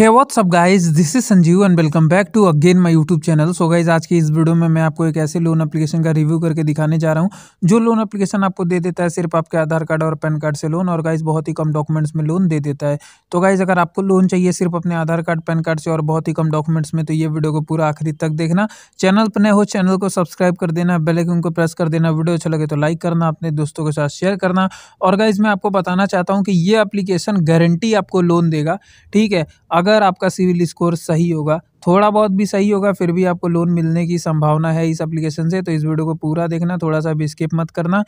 hey what's up guys this is Sanjeev and welcome back to again my YouTube channel so guys आज की इस video में मैं आपको एक ऐसे लोन एप्लीकेशन का रिव्यू करके दिखाने जा रहा हूँ जो लोन एप्लीकेशन आपको दे देता है सिर्फ आपके आधार कार्ड और पैन कार्ड से लोन और गाइस बहुत ही कम डॉक्यूमेंट्स में लोन दे देता है तो गाइज अगर आपको लोन चाहिए सिर्फ अपने आधार कार्ड पैन कार्ड से और बहुत ही कम डॉक्यूमेंट्स में तो ये वीडियो को पूरा आखिरी तक देखना चैनल पर नए हो चैनल को सब्सक्राइब कर देना बेलाइकन को प्रेस कर देना वीडियो अच्छा लगे तो लाइक करना अपने दोस्तों के साथ शेयर करना और गाइज मैं आपको बताना चाहता हूँ कि ये अप्लीकेशन गारंटी आपको लोन देगा ठीक है अगर अगर आपका सिविल स्कोर सही होगा थोड़ा बहुत भी सही होगा फिर भी आपको लोन मिलने की संभावना है इस एप्लीकेशन से तो इस वीडियो को पूरा देखना थोड़ा सा भी स्किप मत करना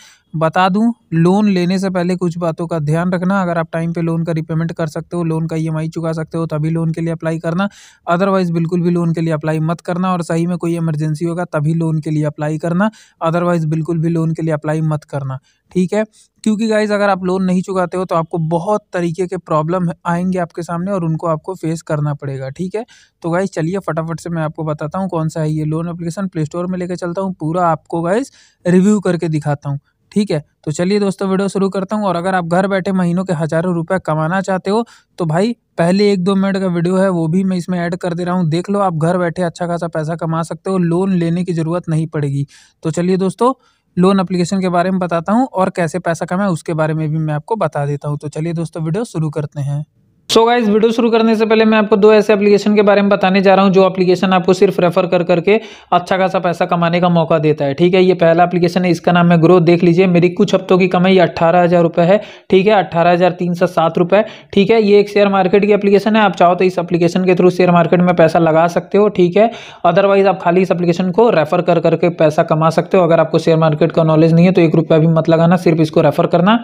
बता दूं लोन लेने से पहले कुछ बातों का ध्यान रखना अगर आप टाइम पे लोन का रिपेमेंट कर सकते हो लोन का ई चुका सकते हो तभी लोन के लिए अप्लाई करना अदरवाइज बिल्कुल भी लोन के लिए अप्लाई मत करना और सही में कोई इमरजेंसी होगा तभी लोन के लिए अप्लाई करना अदरवाइज बिल्कुल भी लोन के लिए अप्लाई मत करना ठीक है क्योंकि गाइज़ अगर आप लोन नहीं चुकाते हो तो आपको बहुत तरीके के प्रॉब्लम आएंगे आपके सामने और उनको आपको फेस करना पड़ेगा ठीक है तो गाइज़ चलिए फटाफट से मैं आपको बताता हूँ कौन सा है ये लोन अप्लीकेशन प्ले स्टोर में लेकर चलता हूँ पूरा आपको गाइज़ रिव्यू करके दिखाता हूँ ठीक है तो चलिए दोस्तों वीडियो शुरू करता हूँ और अगर आप घर बैठे महीनों के हज़ारों रुपए कमाना चाहते हो तो भाई पहले एक दो मिनट का वीडियो है वो भी मैं इसमें ऐड कर दे रहा हूँ देख लो आप घर बैठे अच्छा खासा पैसा कमा सकते हो लोन लेने की ज़रूरत नहीं पड़ेगी तो चलिए दोस्तों लोन अप्लीकेशन के बारे में बताता हूँ और कैसे पैसा कमाएं उसके बारे में भी मैं आपको बता देता हूँ तो चलिए दोस्तों वीडियो शुरू करते हैं सो so गाइज वीडियो शुरू करने से पहले मैं आपको दो ऐसे एप्लीकेशन के बारे में बताने जा रहा हूँ जो एप्लीकेशन आपको सिर्फ रेफर कर करके अच्छा खासा पैसा कमाने का मौका देता है ठीक है ये पहला एप्लीकेशन है इसका नाम है ग्रोथ देख लीजिए मेरी कुछ हफ्तों की कमाई अट्ठारह हज़ार रुपये है ठीक है अट्ठारह हज़ार तीन सौ सात रुपये ठीक है ये एक शेयर मार्केट की अपलीकेशन है आप चाहो तो इस एप्लीकेशन के थ्रू शेयर मार्केट में पैसा लगा सकते हो ठीक है अदरवाइज आप खाली इस अपलीकेशन को रेफर कर करके पैसा कमा सकते हो अगर आपको शेयर मार्केट का नॉलेज नहीं है तो एक रुपया भी मत लगाना सिर्फ इसको रेफर करना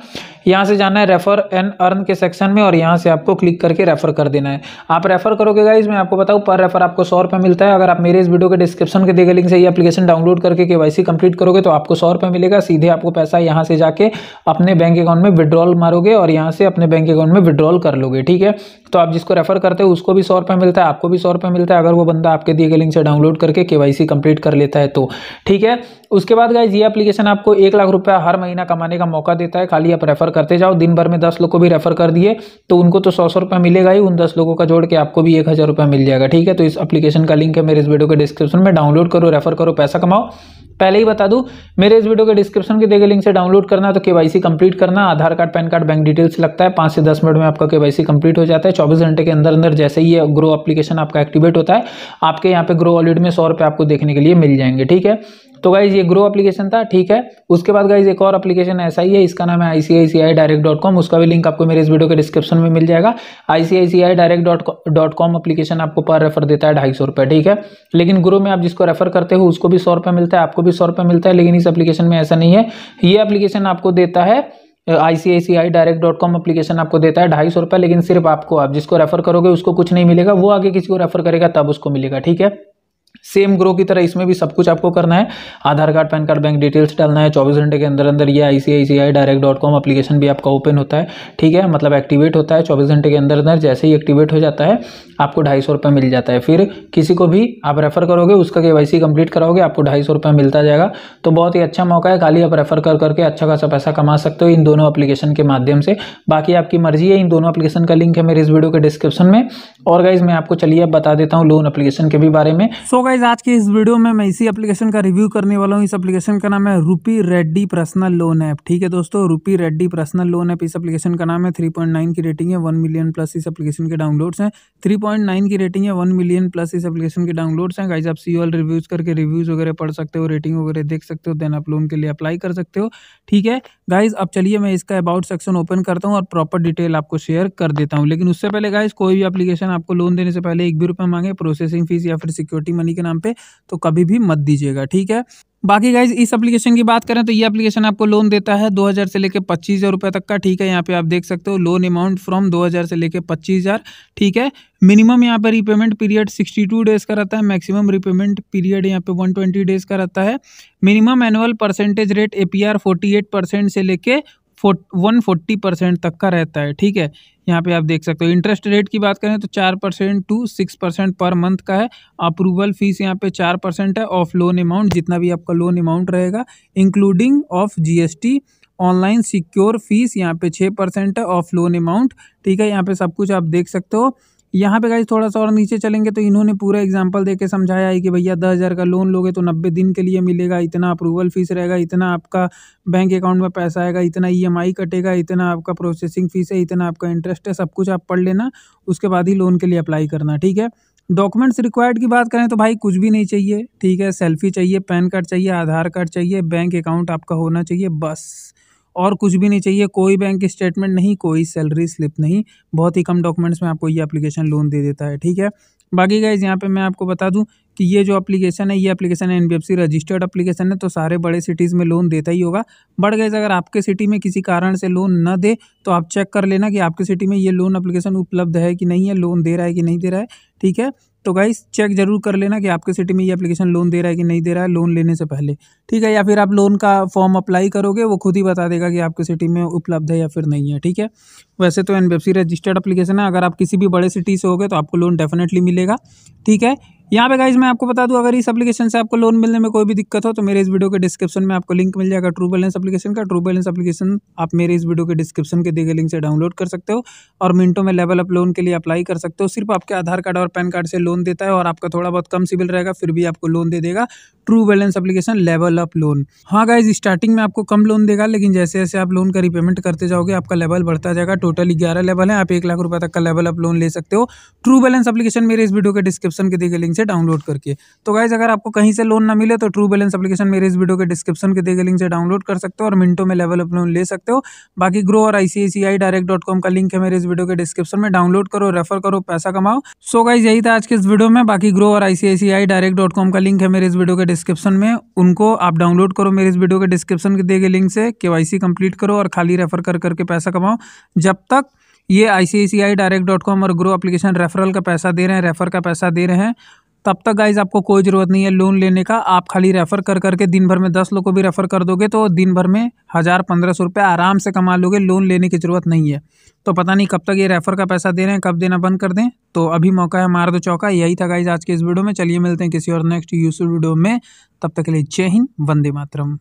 यहाँ से जाना है रेफर एंड अर्न के सेक्शन में और यहाँ से आपको क्लिक करके रेफर कर देना है आप रेफर करोगे गाइज मैं आपको बताऊँ पर रेफर आपको सौ रुपये मिलता है अगर आप मेरे इस वीडियो के डिस्क्रिप्शन के देगा लिंक से ही अपलीकेशन डाउनलोड करके के वाई कंप्लीट करोगे तो आपको सौ रुपये मिलेगा सीधे आपको पैसा यहाँ से जाके अपने बैंक अकाउंट में विड्रॉल मारोगे और यहाँ से अपने बैंक अकाउंट में विड्रॉल कर लोगे ठीक है तो आप जिसको रेफर करते हो उसको भी सौ रुपये मिलता है आपको भी सौ रुपये मिलता है अगर वो बंदा आपके दिए गए लिंक से डाउनलोड करके के कंप्लीट कर लेता है तो ठीक है उसके बाद गाइज ये एप्लीकेशन आपको एक लाख रुपया हर महीना कमाने का मौका देता है खाली आप रेफर करते जाओ दिन भर में दस लोग को भी रेफर कर दिए तो उनको तो सौ सौ रुपये मिलेगा ही उन दस लोगों का जोड़ के आपको भी एक हज़ार रुपये मिल जाएगा ठीक है तो इस एप्लीकेशन का लिंक है मेरे इस वीडियो के डिस्क्रिप्शन में डाउनलोड करो रेफर करो पैसा कमाओ पहले ही बता दूं मेरे इस वीडियो के डिस्क्रिप्शन के देखे लिंक से डाउनलोड करना तो केवाईसी कंप्लीट करना Aadhaar card PAN card bank details लगता है पाँच से दस मिनट में आपका केवाईसी कंप्लीट हो जाता है चौबीस घंटे के अंदर अंदर जैसे ही ये ग्रो एप्लीकेशन आपका एक्टिवेट होता है आपके यहाँ पे ग्रो वॉलेट में सौ रुपये आपको देखने के लिए मिल जाएंगे ठीक है तो गाइज ये ग्रो एप्लीकेशन था ठीक है उसके बाद गाइज एक और एप्लीकेशन ऐसा ही है इसका नाम है आई डायरेक्ट डॉट कॉम उसका भी लिंक आपको मेरे इस वीडियो के डिस्क्रिप्शन में मिल जाएगा I direct dot com application आपको पर रेफर देता है ढाई सौ रुपये ठीक है लेकिन ग्रो में आप जिसको रेफर करते हो उसको भी सौ रुपये मिलता है आपको भी सौ रुपये मिलता है लेकिन इस एप्लीकेशन में ऐसा नहीं है ये एप्लीकेशन आपको देता है I direct dot com application आपको देता है ढाई सौ रुपये लेकिन सिर्फ आपको आप जिसको रेफर करोगे उसको कुछ नहीं मिलेगा वो आगे किसी को रेफर करेगा तब उसको मिलेगा ठीक है सेम ग्रो की तरह इसमें भी सब कुछ आपको करना है Aadhaar card PAN card bank details डालना है चौबीस घंटे के अंदर अंदर ये I C I C I direct dot com application भी आपका ओपन होता है ठीक है मतलब एक्टिवेट होता है चौबीस घंटे के अंदर अंदर जैसे ही एक्टिवेट हो जाता है आपको ढाई सौ रुपये मिल जाता है फिर किसी को भी आप रेफर करोगे उसका के वाई सी कंप्लीट कराओगे आपको ढाई सौ रुपये मिलता जाएगा तो बहुत ही अच्छा मौका है खाली आप रेफर कर करके अच्छा खासा पैसा कमा सकते हो इन दोनों अपलीकेशन के माध्यम से बाकी आपकी मर्जी है इन दोनों अपलीकेशन का लिंक है मेरे इस वीडियो के डिस्क्रिप्शन में और गाइज मैं आपको चलिए अब बता देता हूँ लोन अपलीकेशन के भी बारे में सो गाइज आज के इस वीडियो में मैं इसी एप्लीकेशन का रिव्यू करने वाला हूँ इस एप्लीकेशन का नाम है रूपी रेड्डी पर्सनल लोन ऐप ठीक है दोस्तों Rupee Redee personal loan app इस एप्लीकेशन का नाम है 3.9 की रेटिंग है 1 मिलियन प्लस इस एप्लीकेशन के डाउनलोड्स हैं 3.9 की रेटिंग है 1 मिलियन प्लस इस एप्लीकेशन के डाउनलोड्स हैं गाइज आप सी ऑल रिव्यूज करके रिव्यूज वगैरह पढ़ सकते हो रेटिंग वगैरह देख सकते हो देन आप लोन के लिए अप्लाई कर सकते हो ठीक है गाइज अब चलिए मैं इसका अबाउट सेक्शन ओपन करता हूँ और प्रॉपर डिटेल आपको शेयर कर देता हूँ लेकिन उससे पहले गाइज कोई भी अपलीकेशन आपको लोन देने से पहले एक भी रुपये मांगे प्रोसेसिंग फीस या फिर सिक्योरिटी मनी के नाम पे तो कभी भी मत दीजिएगा ठीक है बाकी गाइज इस एप्लीकेशन की बात करें तो ये एप्लीकेशन आपको लोन देता है 2000 से लेके पच्चीस हज़ार रुपये तक का ठीक है यहाँ पे आप देख सकते हो लोन अमाउंट फ्रॉम 2000 से लेके पच्चीस हज़ार ठीक है मिनिमम यहाँ पे रीपेमेंट पीरियड 62 डेज़ का रहता है मैक्सिमम रीपेमेंट पीरियड यहाँ पे 120 डेज़ का रहता है minimum annual percentage rate A P से लेके फो तक का रहता है ठीक है यहाँ पे आप देख सकते हो इंटरेस्ट रेट की बात करें तो चार percent to six percent per month का है अप्रूवल फीस यहाँ पे चार परसेंट है ऑफ लोन अमाउंट जितना भी आपका लोन अमाउंट रहेगा including of GST online secure fees यहाँ पे छः परसेंट है ऑफ लोन अमाउंट ठीक है यहाँ पे सब कुछ आप देख सकते हो यहाँ पे गाइज थोड़ा सा और नीचे चलेंगे तो इन्होंने पूरा एग्जाम्पल दे के समझाया है कि भैया दस हज़ार का लोन लोगे तो नब्बे दिन के लिए मिलेगा इतना अप्रूवल फीस रहेगा इतना आपका बैंक अकाउंट में पैसा आएगा इतना ई e कटेगा इतना आपका प्रोसेसिंग फ़ीस है इतना आपका इंटरेस्ट है सब कुछ आप पढ़ लेना उसके बाद ही लोन के लिए अप्लाई करना ठीक है डॉक्यूमेंट्स रिक्वायर्ड की बात करें तो भाई कुछ भी नहीं चाहिए ठीक है सेल्फी चाहिए पैन कार्ड चाहिए आधार कार्ड चाहिए बैंक अकाउंट आपका होना चाहिए बस और कुछ भी नहीं चाहिए कोई बैंक स्टेटमेंट नहीं कोई सैलरी स्लिप नहीं बहुत ही कम डॉक्यूमेंट्स में आपको ये एप्लीकेशन लोन दे देता है ठीक है बाकी गाइज यहाँ पे मैं आपको बता दूँ कि ये जो एप्लीकेशन है ये एप्लीकेशन है एनबीएफसी रजिस्टर्ड एप्लीकेशन है तो सारे बड़े सिटीज़ में लोन देता ही होगा बट गैस अगर आपके सिटी में किसी कारण से लोन न दे तो आप चेक कर लेना कि आपके सिटी में ये लोन एप्लीकेशन उपलब्ध है कि नहीं है लोन दे रहा है कि नहीं दे रहा है ठीक है तो गाइस चेक जरूर कर लेना कि आपके सिटी में ये एप्लीकेशन लोन दे रहा है कि नहीं दे रहा है लोन लेने से पहले ठीक है या फिर आप लोन का फॉर्म अप्लाई करोगे वो खुद ही बता देगा कि आपके सिटी में उपलब्ध है या फिर नहीं है ठीक है वैसे तो एन रजिस्टर्ड एप्लीकेशन है अगर आप किसी भी बड़े सिटी से होगे तो आपको लोन डेफिनेटली मिलेगा ठीक है यहाँ पे गाइज मैं आपको बता दूँ अगर इस एप्लीकेशन से आपको लोन मिलने में कोई भी दिक्कत हो तो मेरे इस वीडियो के डिस्क्रिप्शन में आपको लिंक मिल जाएगा ट्रू बैलेंस एप्लीकेशन का ट्रू बैलेंस एप्लीकेशन आप मेरे इस वीडियो के डिस्क्रिप्शन के दिए गए लिंक से डाउनलोड कर सकते हो और मिनटों में लेवल अप लोन के लिए अप्लाई कर सकते हो सिर्फ आपके आधार कार्ड और पैन कार्ड से लोन देता है और आपका थोड़ा बहुत कम सिविल रहेगा फिर भी आपको लोन दे देगा true balance application level up loan हाँ गाइज स्टार्टिंग में आपको कम लोन देगा लेकिन जैसे जैसे आप लोन का रिपेमेंट करते जाओगे आपका लेवल बढ़ता जाएगा टोटल ग्यारह लेवल है आप एक लाख रुपये तक का लेवल अप लोन ले सकते हो ट्रू बैलेंस अपलीकेशन मेरे इस वीडियो के डिस्क्रिप्शन के दिए गए लिंक से डाउनलोड करके तो गाइज अगर आपको कहीं से लोन ना मिले तो ट्रू बैलेंस एप्लीकेशन मेरे इस वीडियो के डिस्क्रिप्शन के दे लिंक से डाउनलोड कर सकते हो और मिनटों में लेवल अप लोन ले सकते हो बाकी ग्रो और आईसीआईसीआई डायरेक्ट डॉट कॉम का लिंक है मेरे इस वीडियो के डिस्क्रिप्शन में डाउनलोड करो रेफर करो पैसा कमाओ सो गाइज यही था आज के इस वीडियो में बाकी ग्रो और आईसीआईसीआई डायरेक्ट डॉट कॉम का लिंक है मेरे इस वीडियो के डिस्क्रिप्शन में उनको आप डाउनलोड करो मेरे इस वीडियो के डिस्क्रिप्शन के दिए गए लिंक से केवाईसी कंप्लीट करो और खाली रेफर कर करके पैसा कमाओ जब तक ये I C I C I direct dot com और ग्रो एप्लीकेशन रेफरल का पैसा दे रहे हैं रेफर का पैसा दे रहे हैं तब तक गाइज आपको कोई ज़रूरत नहीं है लोन लेने का आप खाली रेफ़र कर करके दिन भर में दस लोग को भी रेफ़र कर दोगे तो दिन भर में हज़ार पंद्रह सौ रुपये आराम से कमा लोगे लोन लेने की ज़रूरत नहीं है तो पता नहीं कब तक ये रेफ़र का पैसा दे रहे हैं कब देना बंद कर दें तो अभी मौका है मार दो चौका यही था गाइज आज के इस वीडियो में चलिए मिलते हैं किसी और नेक्स्ट यूट्यूब वीडियो में तब तक के लिए जय हिंद वंदे मातरम